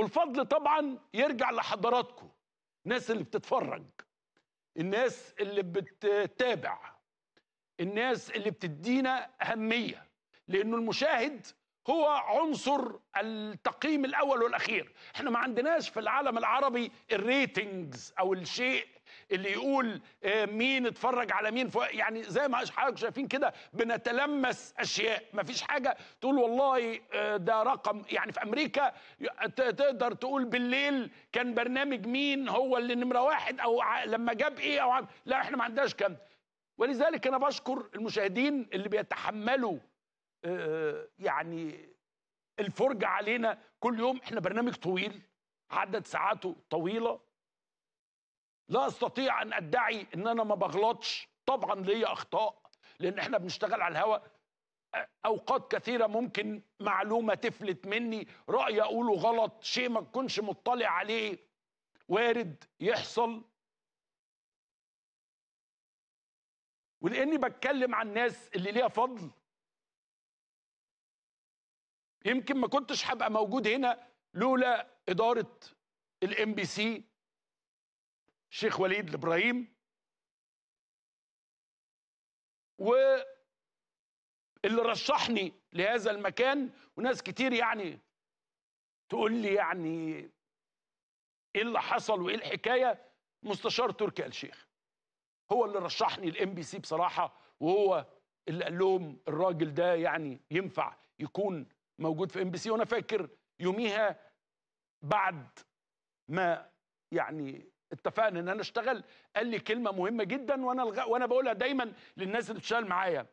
والفضل طبعا يرجع لحضراتكم الناس اللي بتتفرج الناس اللي بتتابع الناس اللي بتدينا أهمية لأنه المشاهد هو عنصر التقييم الاول والاخير احنا ما عندناش في العالم العربي الريتنجز او الشيء اللي يقول آه، مين اتفرج على مين يعني زي ما حضرتك شايفين كده بنتلمس اشياء ما فيش حاجه تقول والله آه، ده رقم يعني في امريكا تقدر تقول بالليل كان برنامج مين هو اللي نمره واحد او لما جاب ايه او لا احنا ما عندناش كام ولذلك انا بشكر المشاهدين اللي بيتحملوا آه، آه، يعني الفرجة علينا كل يوم احنا برنامج طويل عدد ساعاته طويلة لا استطيع ان ادعي ان انا ما بغلطش طبعا ليا اخطاء لان احنا بنشتغل على الهواء آه، اوقات كثيره ممكن معلومه تفلت مني راي اقوله غلط شيء ما تكونش مطلع عليه وارد يحصل ولاني بتكلم عن الناس اللي ليها فضل يمكن ما كنتش هبقى موجود هنا لولا اداره الام بي سي الشيخ وليد الابراهيم و اللي رشحني لهذا المكان وناس كتير يعني تقول لي يعني ايه اللي حصل وايه الحكايه مستشار تركي آل شيخ هو اللي رشحني الام بي سي بصراحه وهو اللي قال لهم الراجل ده يعني ينفع يكون موجود في ام بي سي وانا فاكر يوميها بعد ما يعني اتفقنا ان انا اشتغل قال لي كلمه مهمه جدا وانا الغ... وانا بقولها دايما للناس اللي بتشتغل معايا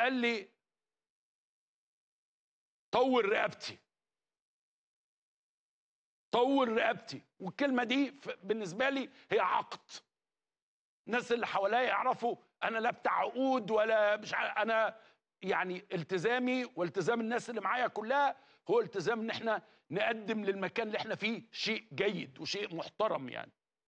قال لي طول رقبتي طول رقبتي والكلمه دي بالنسبه لي هي عقد الناس اللي حواليا يعرفوا انا لا بتاع عقود ولا مش انا يعني التزامي والتزام الناس اللي معايا كلها هو التزام ان احنا نقدم للمكان اللي احنا فيه شيء جيد وشيء محترم يعني